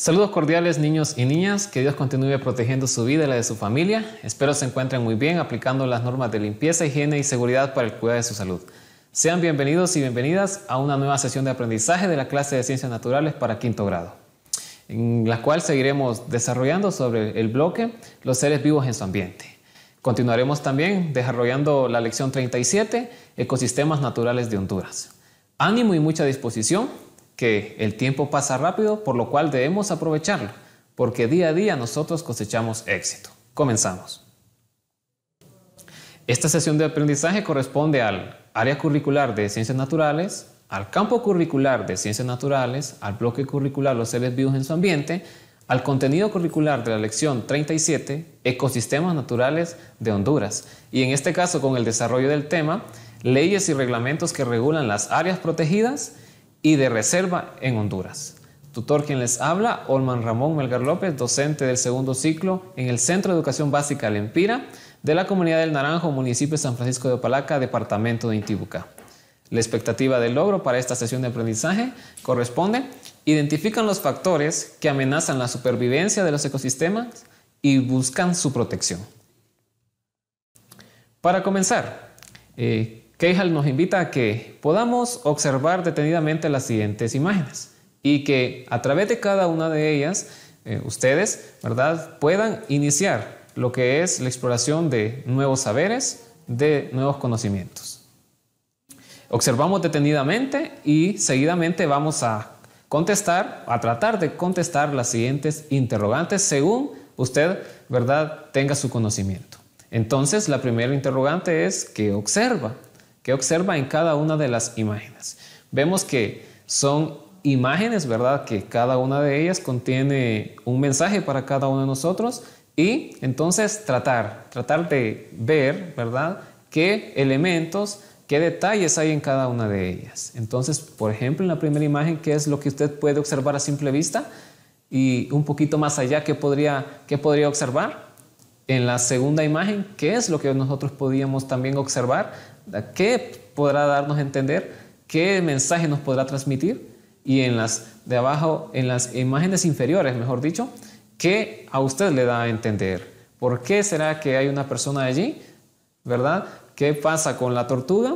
Saludos cordiales niños y niñas, que Dios continúe protegiendo su vida y la de su familia. Espero se encuentren muy bien aplicando las normas de limpieza, higiene y seguridad para el cuidado de su salud. Sean bienvenidos y bienvenidas a una nueva sesión de aprendizaje de la clase de Ciencias Naturales para quinto grado, en la cual seguiremos desarrollando sobre el bloque los seres vivos en su ambiente. Continuaremos también desarrollando la lección 37, Ecosistemas Naturales de Honduras. Ánimo y mucha disposición que el tiempo pasa rápido, por lo cual debemos aprovecharlo, porque día a día nosotros cosechamos éxito. Comenzamos. Esta sesión de aprendizaje corresponde al área curricular de ciencias naturales, al campo curricular de ciencias naturales, al bloque curricular los seres vivos en su ambiente, al contenido curricular de la lección 37, Ecosistemas Naturales de Honduras, y en este caso con el desarrollo del tema, leyes y reglamentos que regulan las áreas protegidas y de reserva en Honduras. Tutor quien les habla, Olman Ramón Melgar López, docente del segundo ciclo en el Centro de Educación Básica Lempira de la Comunidad del Naranjo, municipio de San Francisco de Opalaca, departamento de Intibucá. La expectativa del logro para esta sesión de aprendizaje corresponde identifican los factores que amenazan la supervivencia de los ecosistemas y buscan su protección. Para comenzar, eh, Keijal nos invita a que podamos observar detenidamente las siguientes imágenes y que a través de cada una de ellas eh, ustedes, ¿verdad?, puedan iniciar lo que es la exploración de nuevos saberes, de nuevos conocimientos. Observamos detenidamente y seguidamente vamos a contestar, a tratar de contestar las siguientes interrogantes según usted, ¿verdad?, tenga su conocimiento. Entonces, la primera interrogante es, que observa? observa en cada una de las imágenes. Vemos que son imágenes, ¿verdad? Que cada una de ellas contiene un mensaje para cada uno de nosotros y entonces tratar, tratar de ver, ¿verdad? ¿Qué elementos, qué detalles hay en cada una de ellas? Entonces, por ejemplo, en la primera imagen, ¿qué es lo que usted puede observar a simple vista? Y un poquito más allá, ¿qué podría, qué podría observar? En la segunda imagen, ¿qué es lo que nosotros podíamos también observar qué podrá darnos a entender, qué mensaje nos podrá transmitir y en las de abajo, en las imágenes inferiores, mejor dicho, qué a usted le da a entender. ¿Por qué será que hay una persona allí? ¿Verdad? ¿Qué pasa con la tortuga?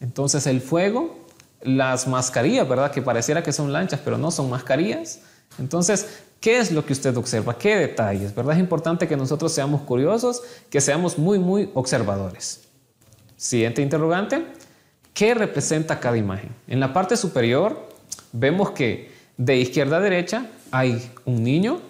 Entonces el fuego, las mascarillas, ¿verdad? Que pareciera que son lanchas, pero no son mascarillas. Entonces, ¿qué es lo que usted observa? ¿Qué detalles? ¿Verdad? Es importante que nosotros seamos curiosos, que seamos muy, muy observadores. Siguiente interrogante. ¿Qué representa cada imagen? En la parte superior vemos que de izquierda a derecha hay un niño,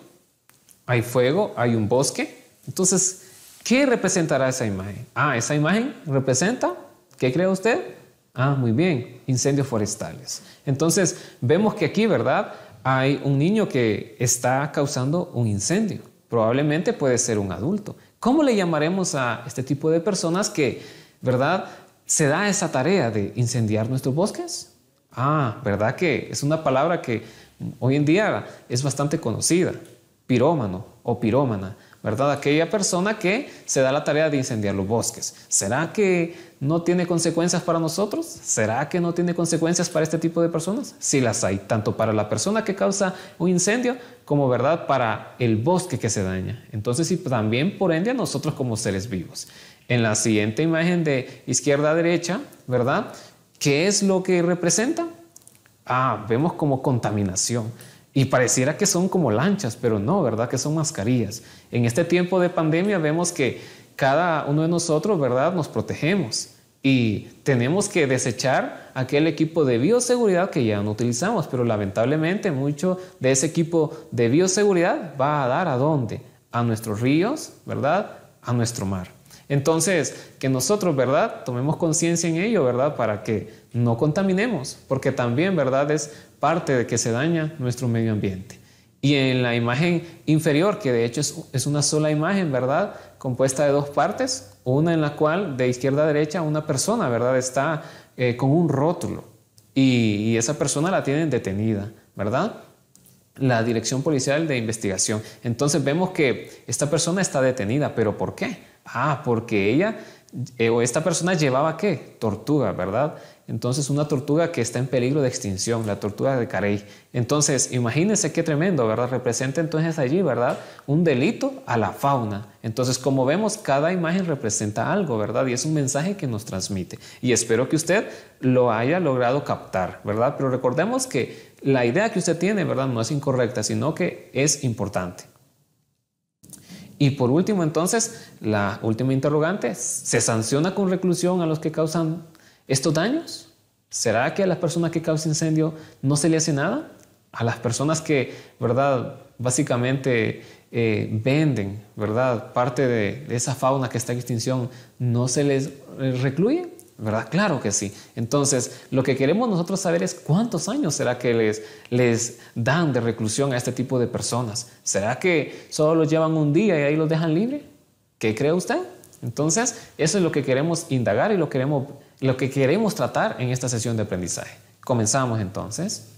hay fuego, hay un bosque. Entonces, ¿qué representará esa imagen? Ah, esa imagen representa, ¿qué cree usted? Ah, muy bien, incendios forestales. Entonces, vemos que aquí, ¿verdad? Hay un niño que está causando un incendio. Probablemente puede ser un adulto. ¿Cómo le llamaremos a este tipo de personas que ¿verdad? Se da esa tarea de incendiar nuestros bosques. Ah, ¿verdad que es una palabra que hoy en día es bastante conocida? Pirómano o pirómana, ¿verdad? Aquella persona que se da la tarea de incendiar los bosques. ¿Será que no tiene consecuencias para nosotros? ¿Será que no tiene consecuencias para este tipo de personas? Sí las hay, tanto para la persona que causa un incendio como, ¿verdad?, para el bosque que se daña. Entonces, y también, por ende, nosotros como seres vivos en la siguiente imagen de izquierda a derecha, ¿verdad? ¿Qué es lo que representa? Ah, vemos como contaminación. Y pareciera que son como lanchas, pero no, ¿verdad? Que son mascarillas. En este tiempo de pandemia vemos que cada uno de nosotros, ¿verdad? Nos protegemos y tenemos que desechar aquel equipo de bioseguridad que ya no utilizamos, pero lamentablemente mucho de ese equipo de bioseguridad va a dar a dónde? A nuestros ríos, ¿verdad? A nuestro mar. Entonces, que nosotros, ¿verdad? Tomemos conciencia en ello, ¿verdad? Para que no contaminemos, porque también, ¿verdad? Es parte de que se daña nuestro medio ambiente. Y en la imagen inferior, que de hecho es, una sola imagen, ¿verdad? Compuesta de dos partes, una en la cual de izquierda a derecha una persona, ¿verdad? Está eh, con un rótulo y, y esa persona la tienen detenida, ¿verdad? la Dirección Policial de Investigación. Entonces vemos que esta persona está detenida, pero ¿por qué? Ah, porque ella eh, o esta persona llevaba qué? Tortuga, ¿verdad? Entonces una tortuga que está en peligro de extinción, la tortuga de Carey. Entonces, imagínense qué tremendo, ¿verdad? Representa entonces allí, ¿verdad? Un delito a la fauna. Entonces, como vemos, cada imagen representa algo, ¿verdad? Y es un mensaje que nos transmite. Y espero que usted lo haya logrado captar, ¿verdad? Pero recordemos que la idea que usted tiene, ¿verdad? No es incorrecta, sino que es importante. Y por último, entonces, la última interrogante, ¿se sanciona con reclusión a los que causan estos daños? ¿Será que a las personas que causan incendio no se le hace nada? A las personas que, ¿verdad? Básicamente eh, venden, ¿verdad? Parte de, de esa fauna que está en extinción, ¿no se les eh, recluye? ¿verdad? Claro que sí. Entonces, lo que queremos nosotros saber es cuántos años será que les, les dan de reclusión a este tipo de personas. ¿Será que solo los llevan un día y ahí los dejan libre? ¿Qué cree usted? Entonces, eso es lo que queremos indagar y lo, queremos, lo que queremos tratar en esta sesión de aprendizaje. Comenzamos entonces.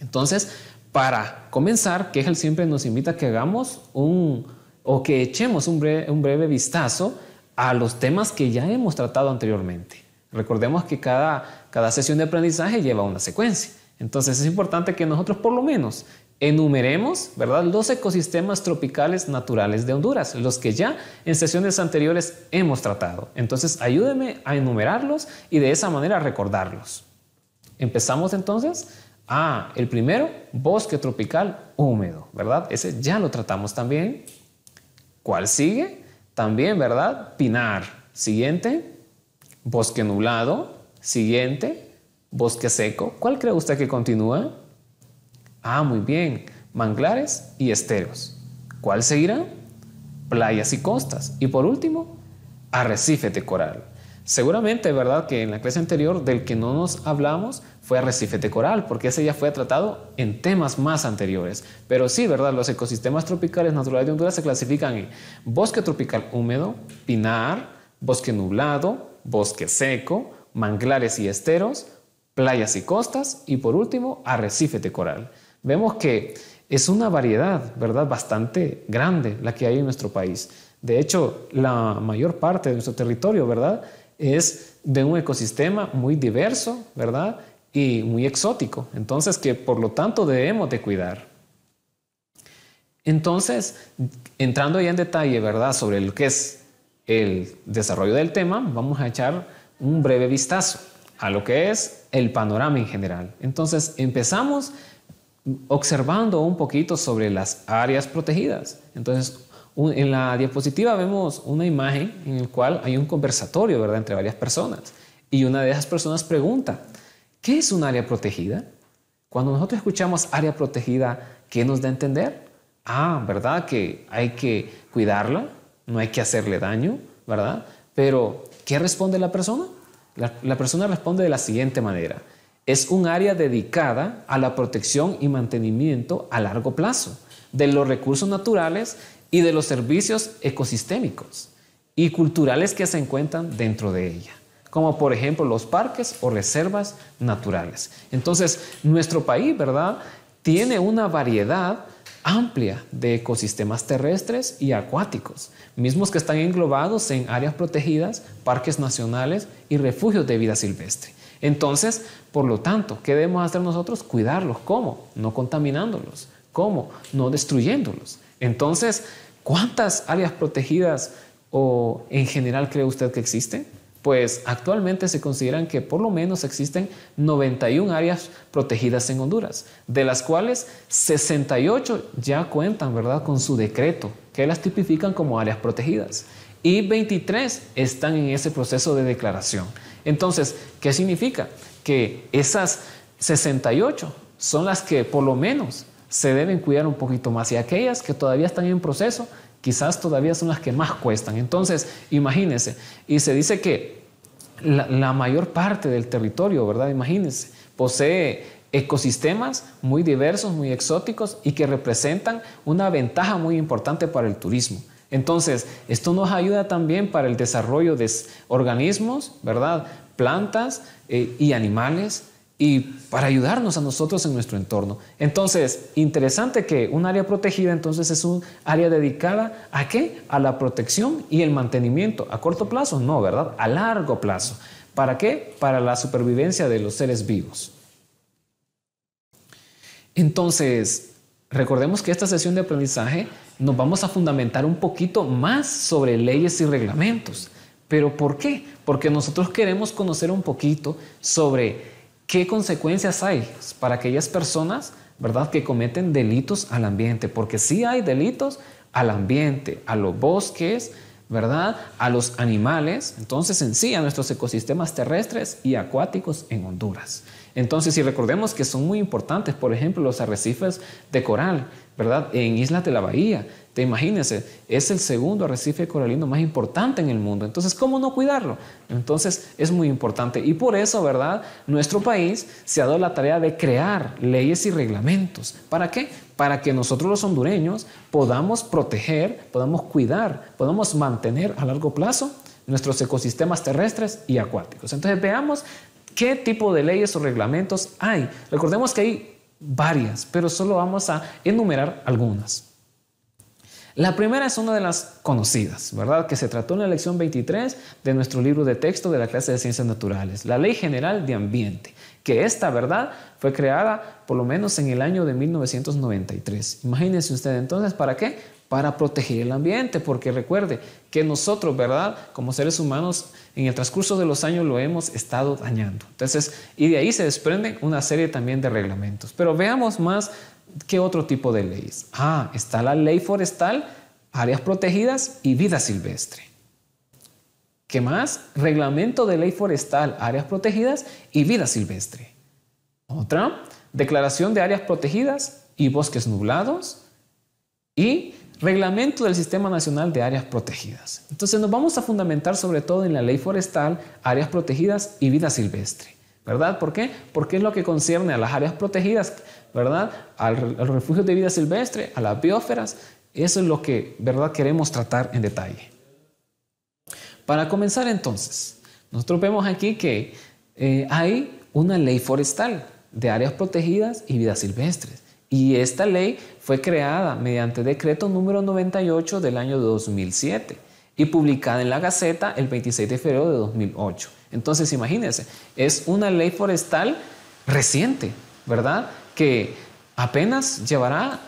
Entonces, para comenzar, que él siempre nos invita a que hagamos un o que echemos un breve vistazo a los temas que ya hemos tratado anteriormente. Recordemos que cada, cada sesión de aprendizaje lleva una secuencia. Entonces es importante que nosotros por lo menos enumeremos ¿verdad? los ecosistemas tropicales naturales de Honduras, los que ya en sesiones anteriores hemos tratado. Entonces ayúdeme a enumerarlos y de esa manera recordarlos. Empezamos entonces a el primero, bosque tropical húmedo, ¿verdad? Ese ya lo tratamos también. ¿Cuál sigue? También, ¿verdad? Pinar. Siguiente, bosque nublado. Siguiente, bosque seco. ¿Cuál cree usted que continúa? Ah, muy bien. Manglares y esteros. ¿Cuál seguirá? Playas y costas. Y por último, arrecife de coral. Seguramente, ¿verdad?, que en la clase anterior del que no nos hablamos fue arrecife de coral, porque ese ya fue tratado en temas más anteriores. Pero sí, ¿verdad?, los ecosistemas tropicales naturales de Honduras se clasifican en bosque tropical húmedo, pinar, bosque nublado, bosque seco, manglares y esteros, playas y costas y por último, arrecife de coral. Vemos que es una variedad, ¿verdad?, bastante grande la que hay en nuestro país. De hecho, la mayor parte de nuestro territorio, ¿verdad?, es de un ecosistema muy diverso, ¿verdad? Y muy exótico. Entonces, que por lo tanto debemos de cuidar. Entonces, entrando ya en detalle, ¿verdad? Sobre lo que es el desarrollo del tema, vamos a echar un breve vistazo a lo que es el panorama en general. Entonces, empezamos observando un poquito sobre las áreas protegidas. Entonces, en la diapositiva vemos una imagen en la cual hay un conversatorio, ¿verdad?, entre varias personas. Y una de esas personas pregunta, ¿qué es un área protegida? Cuando nosotros escuchamos área protegida, ¿qué nos da a entender? Ah, ¿verdad? Que hay que cuidarla, no hay que hacerle daño, ¿verdad? Pero, ¿qué responde la persona? la persona responde de la siguiente manera. Es un área dedicada a la protección y mantenimiento a largo plazo de los recursos naturales y de los servicios ecosistémicos y culturales que se encuentran dentro de ella, como por ejemplo los parques o reservas naturales. Entonces, nuestro país, ¿verdad? Tiene una variedad amplia de ecosistemas terrestres y acuáticos, mismos que están englobados en áreas protegidas, parques nacionales y refugios de vida silvestre. Entonces, por lo tanto, ¿qué debemos hacer nosotros? Cuidarlos. ¿Cómo? No contaminándolos. ¿Cómo? No destruyéndolos. Entonces, ¿cuántas áreas protegidas o en general cree usted que existen? Pues actualmente se consideran que por lo menos existen 91 áreas protegidas en Honduras, de las cuales 68 ya cuentan, ¿verdad?, con su decreto, que las tipifican como áreas protegidas y 23 están en ese proceso de declaración. Entonces, ¿qué significa? Que esas 68 son las que por lo menos se deben cuidar un poquito más y aquellas que todavía están en proceso, quizás todavía son las que más cuestan. Entonces, imagínense, y se dice que la, mayor parte del territorio, ¿verdad? Imagínense, posee ecosistemas muy diversos, muy exóticos y que representan una ventaja muy importante para el turismo. Entonces, esto nos ayuda también para el desarrollo de organismos, ¿verdad? Plantas eh, y animales y para ayudarnos a nosotros en nuestro entorno. Entonces, interesante que un área protegida entonces es un área dedicada a qué? A la protección y el mantenimiento. A corto plazo, no, ¿verdad? A largo plazo. ¿Para qué? Para la supervivencia de los seres vivos. Entonces, recordemos que esta sesión de aprendizaje nos vamos a fundamentar un poquito más sobre leyes y reglamentos. ¿Pero por qué? Porque nosotros queremos conocer un poquito sobre ¿Qué consecuencias hay para aquellas personas, verdad, que cometen delitos al ambiente? Porque sí hay delitos al ambiente, a los bosques, ¿verdad? A los animales, entonces en sí, a nuestros ecosistemas terrestres y acuáticos en Honduras. Entonces, si recordemos que son muy importantes, por ejemplo, los arrecifes de coral, ¿verdad? En Isla de la Bahía, te imagínense, es el segundo arrecife coralino más importante en el mundo. Entonces, ¿cómo no cuidarlo? Entonces, es muy importante. Y por eso, ¿verdad? Nuestro país se ha dado la tarea de crear leyes y reglamentos. ¿Para qué? Para que nosotros los hondureños podamos proteger, podamos cuidar, podamos mantener a largo plazo nuestros ecosistemas terrestres y acuáticos. Entonces veamos ¿Qué tipo de leyes o reglamentos hay? Recordemos que hay varias, pero solo vamos a enumerar algunas. La primera es una de las conocidas, ¿verdad? Que se trató en la lección 23 de nuestro libro de texto de la clase de Ciencias Naturales, la Ley General de Ambiente, que esta, ¿verdad? Fue creada por lo menos en el año de 1993. Imagínense usted entonces, ¿para qué? para proteger el ambiente, porque recuerde que nosotros, ¿verdad? Como seres humanos, en el transcurso de los años lo hemos estado dañando. Entonces, y de ahí se desprenden una serie también de reglamentos. Pero veamos más qué otro tipo de leyes. Ah, está la ley forestal, áreas protegidas y vida silvestre. ¿Qué más? Reglamento de ley forestal, áreas protegidas y vida silvestre. Otra, declaración de áreas protegidas y bosques nublados. Y Reglamento del Sistema Nacional de Áreas Protegidas. Entonces nos vamos a fundamentar sobre todo en la ley forestal, áreas protegidas y vida silvestre. ¿Verdad? ¿Por qué? Porque es lo que concierne a las áreas protegidas, ¿verdad? Al, refugio de vida silvestre, a las bióferas. Eso es lo que, ¿verdad?, queremos tratar en detalle. Para comenzar entonces, nosotros vemos aquí que eh, hay una ley forestal de áreas protegidas y vida silvestre. Y esta ley fue creada mediante decreto número 98 del año 2007 y publicada en la Gaceta el 26 de febrero de 2008. Entonces, imagínense, es una ley forestal reciente, ¿verdad? Que apenas llevará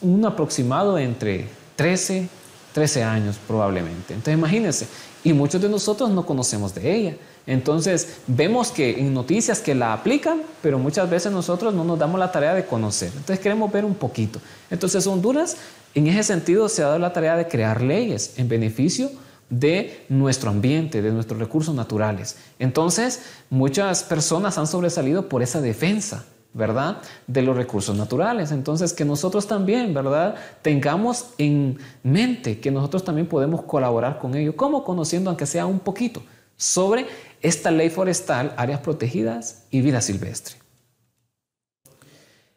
un aproximado entre 13, 13 años probablemente. Entonces, imagínense, y muchos de nosotros no conocemos de ella. Entonces, vemos que en noticias que la aplican, pero muchas veces nosotros no nos damos la tarea de conocer. Entonces, queremos ver un poquito. Entonces, Honduras, en ese sentido, se ha dado la tarea de crear leyes en beneficio de nuestro ambiente, de nuestros recursos naturales. Entonces, muchas personas han sobresalido por esa defensa, ¿verdad? De los recursos naturales. Entonces, que nosotros también, ¿verdad? Tengamos en mente que nosotros también podemos colaborar con ellos como Conociendo, aunque sea un poquito, sobre esta ley forestal, áreas protegidas y vida silvestre.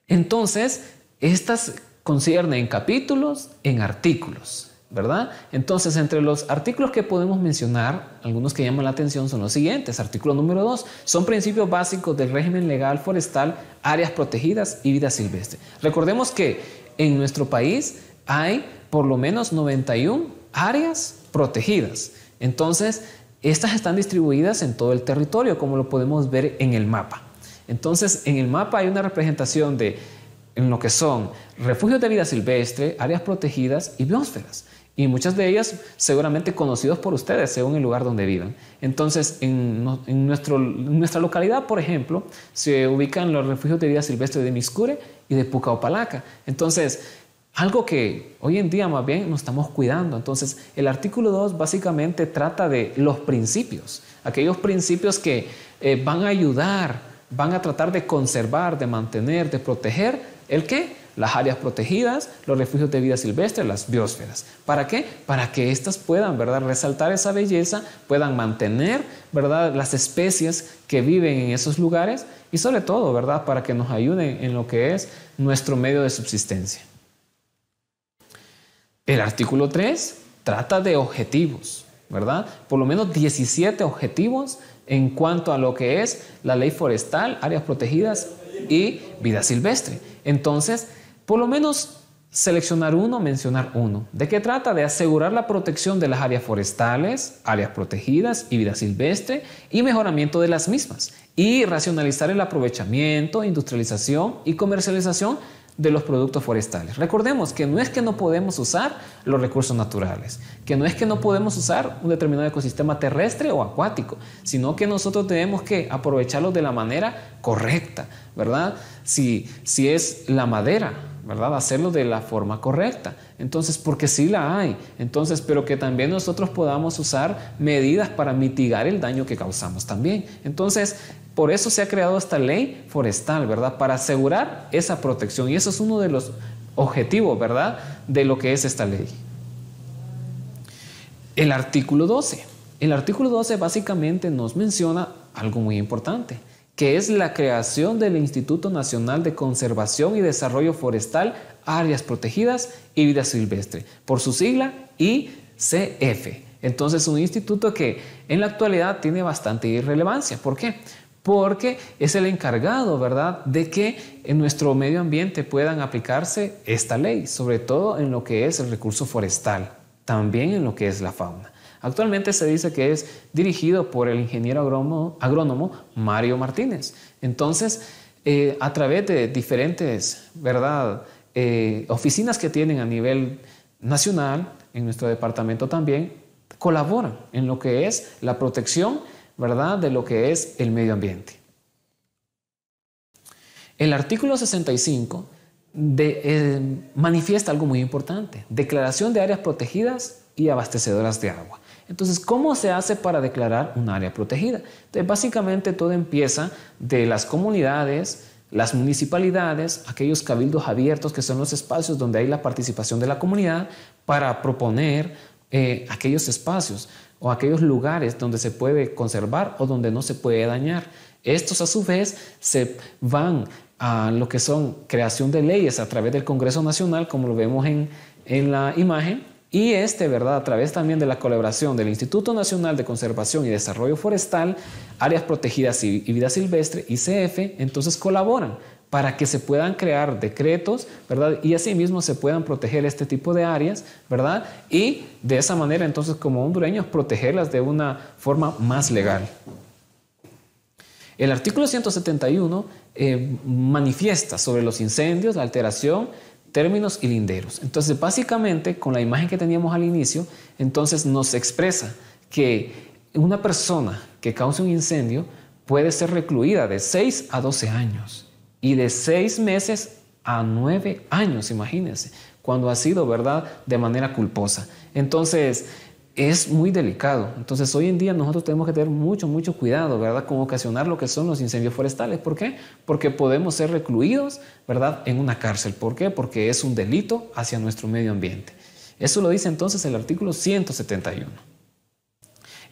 Entonces, estas conciernen capítulos en artículos, ¿verdad? Entonces, entre los artículos que podemos mencionar, algunos que llaman la atención son los siguientes. Artículo número 2, son principios básicos del régimen legal forestal, áreas protegidas y vida silvestre. Recordemos que en nuestro país hay por lo menos 91 áreas protegidas. Entonces, estas están distribuidas en todo el territorio, como lo podemos ver en el mapa. Entonces, en el mapa hay una representación de en lo que son refugios de vida silvestre, áreas protegidas y biosferas. Y muchas de ellas seguramente conocidos por ustedes según el lugar donde vivan. Entonces, en, nuestra localidad, por ejemplo, se ubican los refugios de vida silvestre de Miscure y de Pucaopalaca. Entonces, algo que hoy en día más bien nos estamos cuidando. Entonces, el artículo 2 básicamente trata de los principios, aquellos principios que eh, van a ayudar, van a tratar de conservar, de mantener, de proteger, ¿el qué? Las áreas protegidas, los refugios de vida silvestre, las biosferas. ¿Para qué? Para que éstas puedan, ¿verdad?, resaltar esa belleza, puedan mantener, ¿verdad?, las especies que viven en esos lugares y sobre todo, ¿verdad?, para que nos ayuden en lo que es nuestro medio de subsistencia. El artículo 3 trata de objetivos, ¿verdad? Por lo menos 17 objetivos en cuanto a lo que es la ley forestal, áreas protegidas y vida silvestre. Entonces, por lo menos seleccionar uno, mencionar uno. ¿De qué trata? De asegurar la protección de las áreas forestales, áreas protegidas y vida silvestre y mejoramiento de las mismas y racionalizar el aprovechamiento, industrialización y comercialización de los productos forestales. Recordemos que no es que no podemos usar los recursos naturales, que no es que no podemos usar un determinado ecosistema terrestre o acuático, sino que nosotros tenemos que aprovecharlos de la manera correcta, ¿verdad? Si, si es la madera, ¿verdad? Hacerlo de la forma correcta. Entonces, porque sí la hay. Entonces, pero que también nosotros podamos usar medidas para mitigar el daño que causamos también. Entonces, por eso se ha creado esta ley forestal, ¿verdad? Para asegurar esa protección. Y eso es uno de los objetivos, ¿verdad? De lo que es esta ley. El artículo 12. El artículo 12 básicamente nos menciona algo muy importante, que es la creación del Instituto Nacional de Conservación y Desarrollo Forestal, Áreas Protegidas y Vida Silvestre, por su sigla ICF. Entonces, un instituto que en la actualidad tiene bastante irrelevancia. ¿Por qué? porque es el encargado, ¿verdad?, de que en nuestro medio ambiente puedan aplicarse esta ley, sobre todo en lo que es el recurso forestal, también en lo que es la fauna. Actualmente se dice que es dirigido por el ingeniero agrónomo, Mario Martínez. Entonces, eh, a través de diferentes, ¿verdad?, eh, oficinas que tienen a nivel nacional, en nuestro departamento también, colaboran en lo que es la protección ¿verdad?, de lo que es el medio ambiente. El artículo 65 eh, manifiesta algo muy importante, declaración de áreas protegidas y abastecedoras de agua. Entonces, ¿cómo se hace para declarar un área protegida? Entonces, básicamente todo empieza de las comunidades, las municipalidades, aquellos cabildos abiertos que son los espacios donde hay la participación de la comunidad para proponer eh, aquellos espacios o aquellos lugares donde se puede conservar o donde no se puede dañar. Estos a su vez se van a lo que son creación de leyes a través del Congreso Nacional, como lo vemos en, en la imagen, y este, ¿verdad? A través también de la colaboración del Instituto Nacional de Conservación y Desarrollo Forestal, Áreas Protegidas y Vida Silvestre, ICF, entonces colaboran para que se puedan crear decretos, ¿verdad? Y asimismo se puedan proteger este tipo de áreas, ¿verdad? Y de esa manera entonces como hondureños protegerlas de una forma más legal. El artículo 171 eh, manifiesta sobre los incendios, la alteración, términos y linderos. Entonces básicamente con la imagen que teníamos al inicio, entonces nos expresa que una persona que cause un incendio puede ser recluida de 6 a 12 años y de seis meses a nueve años, imagínense, cuando ha sido, ¿verdad?, de manera culposa. Entonces, es muy delicado. Entonces, hoy en día nosotros tenemos que tener mucho, mucho cuidado, ¿verdad?, con ocasionar lo que son los incendios forestales. ¿Por qué? Porque podemos ser recluidos, ¿verdad?, en una cárcel. ¿Por qué? Porque es un delito hacia nuestro medio ambiente. Eso lo dice entonces el artículo 171.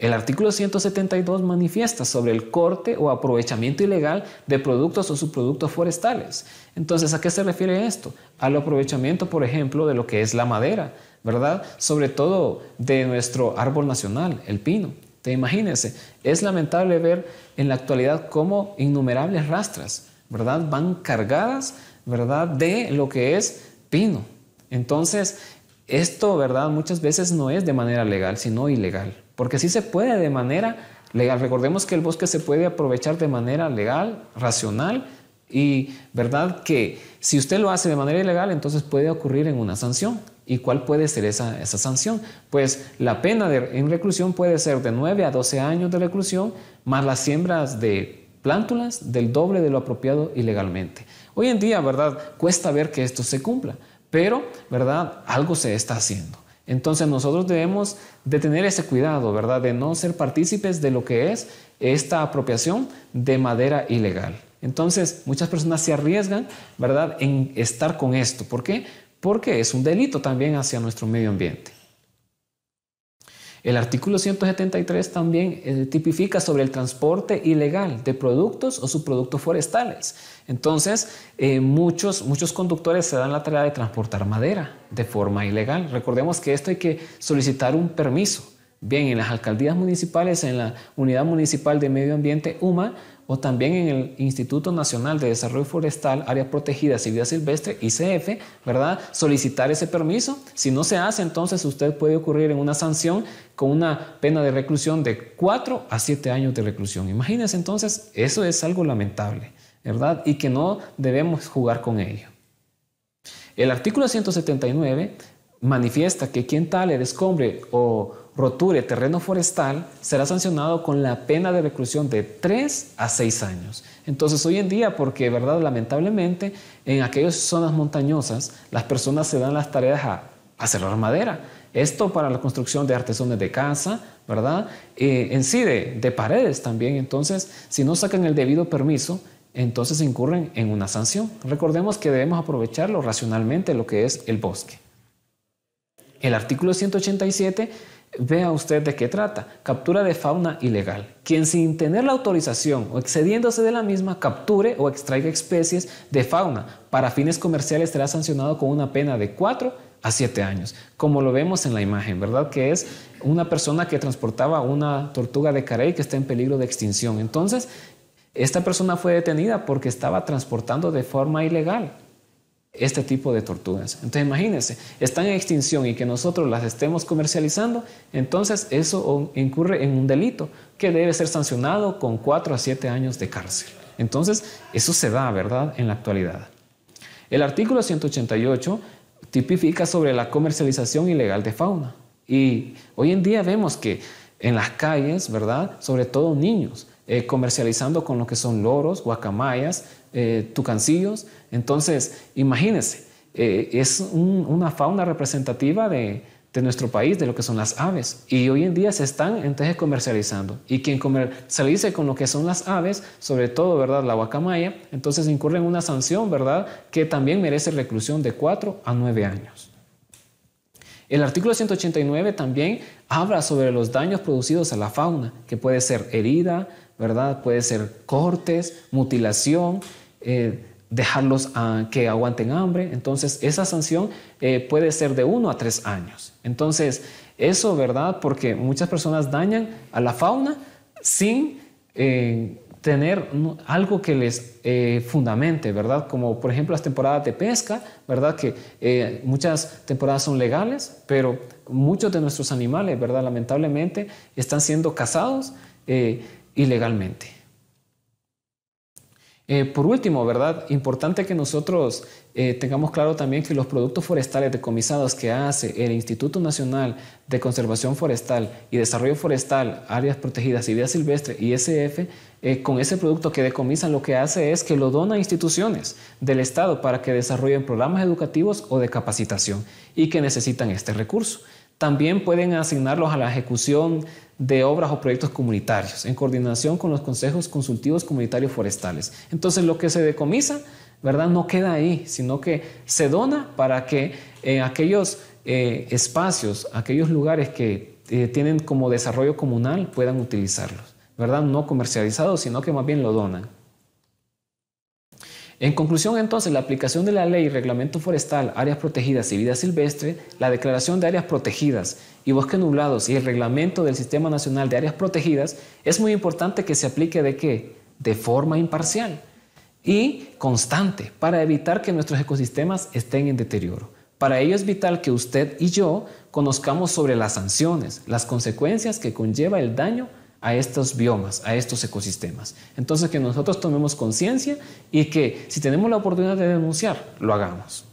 El artículo 172 manifiesta sobre el corte o aprovechamiento ilegal de productos o subproductos forestales. Entonces, ¿a qué se refiere esto? Al aprovechamiento, por ejemplo, de lo que es la madera, ¿verdad? Sobre todo de nuestro árbol nacional, el pino. Te imagínense, es lamentable ver en la actualidad cómo innumerables rastras, ¿verdad? Van cargadas, ¿verdad? De lo que es pino. Entonces, esto, ¿verdad? Muchas veces no es de manera legal, sino ilegal. Porque sí se puede de manera legal. Recordemos que el bosque se puede aprovechar de manera legal, racional y, ¿verdad? Que si usted lo hace de manera ilegal, entonces puede ocurrir en una sanción. ¿Y cuál puede ser esa, sanción? Pues la pena en reclusión puede ser de 9 a 12 años de reclusión, más las siembras de plántulas del doble de lo apropiado ilegalmente. Hoy en día, ¿verdad? Cuesta ver que esto se cumpla, pero, ¿verdad? Algo se está haciendo. Entonces nosotros debemos de tener ese cuidado, ¿verdad? De no ser partícipes de lo que es esta apropiación de madera ilegal. Entonces muchas personas se arriesgan, ¿verdad?, en estar con esto. ¿Por qué? Porque es un delito también hacia nuestro medio ambiente. El artículo 173 también eh, tipifica sobre el transporte ilegal de productos o subproductos forestales. Entonces, eh, muchos, muchos conductores se dan la tarea de transportar madera de forma ilegal. Recordemos que esto hay que solicitar un permiso. Bien, en las alcaldías municipales, en la Unidad Municipal de Medio Ambiente UMA, o también en el Instituto Nacional de Desarrollo Forestal, Áreas Protegidas y Vida Silvestre, ICF, ¿verdad? Solicitar ese permiso. Si no se hace, entonces usted puede ocurrir en una sanción con una pena de reclusión de 4 a 7 años de reclusión. Imagínense entonces, eso es algo lamentable, ¿verdad? Y que no debemos jugar con ello. El artículo 179 manifiesta que quien tal descombre o roture terreno forestal, será sancionado con la pena de reclusión de 3 a 6 años. Entonces, hoy en día, porque, ¿verdad? Lamentablemente, en aquellas zonas montañosas, las personas se dan las tareas a, hacer cerrar madera. Esto para la construcción de artesones de casa, ¿verdad? Eh, en sí, de, de paredes también. Entonces, si no sacan el debido permiso, entonces incurren en una sanción. Recordemos que debemos aprovecharlo racionalmente lo que es el bosque. El artículo 187 Vea usted de qué trata. Captura de fauna ilegal. Quien sin tener la autorización o excediéndose de la misma capture o extraiga especies de fauna para fines comerciales será sancionado con una pena de 4 a 7 años, como lo vemos en la imagen, ¿verdad? Que es una persona que transportaba una tortuga de carey que está en peligro de extinción. Entonces, esta persona fue detenida porque estaba transportando de forma ilegal este tipo de tortugas. Entonces imagínense, están en extinción y que nosotros las estemos comercializando, entonces eso incurre en un delito que debe ser sancionado con 4 a 7 años de cárcel. Entonces eso se da, ¿verdad?, en la actualidad. El artículo 188 tipifica sobre la comercialización ilegal de fauna. Y hoy en día vemos que en las calles, ¿verdad?, sobre todo niños, eh, comercializando con lo que son loros, guacamayas, eh, tucancillos. Entonces, imagínense, eh, es una fauna representativa de, nuestro país, de lo que son las aves. Y hoy en día se están entonces comercializando. Y quien comercialice con lo que son las aves, sobre todo, ¿verdad?, la guacamaya, entonces incurre en una sanción, ¿verdad?, que también merece reclusión de 4 a 9 años. El artículo 189 también habla sobre los daños producidos a la fauna, que puede ser herida, ¿verdad? Puede ser cortes, mutilación, eh, dejarlos a, que aguanten hambre. Entonces, esa sanción eh, puede ser de uno a tres años. Entonces, eso, ¿verdad? Porque muchas personas dañan a la fauna sin... Eh, tener algo que les eh, fundamente, ¿verdad? Como por ejemplo las temporadas de pesca, ¿verdad? Que eh, muchas temporadas son legales, pero muchos de nuestros animales, ¿verdad? Lamentablemente están siendo cazados eh, ilegalmente. Eh, por último, ¿verdad? Importante que nosotros eh, tengamos claro también que los productos forestales decomisados que hace el Instituto Nacional de Conservación Forestal y Desarrollo Forestal, Áreas Protegidas y Vida Silvestre, ISF, eh, con ese producto que decomisan lo que hace es que lo dona a instituciones del Estado para que desarrollen programas educativos o de capacitación y que necesitan este recurso. También pueden asignarlos a la ejecución de obras o proyectos comunitarios en coordinación con los consejos consultivos comunitarios forestales. Entonces lo que se decomisa, ¿verdad? No queda ahí, sino que se dona para que eh, aquellos eh, espacios, aquellos lugares que eh, tienen como desarrollo comunal puedan utilizarlos, ¿verdad? No comercializados, sino que más bien lo donan. En conclusión, entonces, la aplicación de la ley, reglamento forestal, áreas protegidas y vida silvestre, la declaración de áreas protegidas y bosques nublados y el reglamento del Sistema Nacional de Áreas Protegidas, es muy importante que se aplique de qué? De forma imparcial y constante para evitar que nuestros ecosistemas estén en deterioro. Para ello es vital que usted y yo conozcamos sobre las sanciones, las consecuencias que conlleva el daño a estos biomas, a estos ecosistemas. Entonces que nosotros tomemos conciencia y que si tenemos la oportunidad de denunciar, lo hagamos.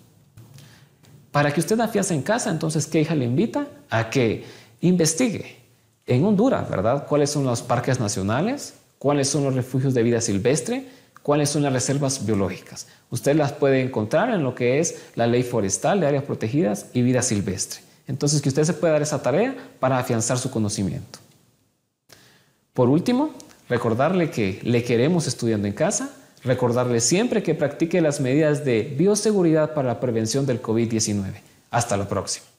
Para que usted afiance en casa, entonces ¿qué hija le invita a que investigue en Honduras, ¿verdad? ¿Cuáles son los parques nacionales? ¿Cuáles son los refugios de vida silvestre? ¿Cuáles son las reservas biológicas? Usted las puede encontrar en lo que es la ley forestal de áreas protegidas y vida silvestre. Entonces que usted se pueda dar esa tarea para afianzar su conocimiento. Por último, recordarle que le queremos estudiando en casa, recordarle siempre que practique las medidas de bioseguridad para la prevención del COVID-19. Hasta la próxima.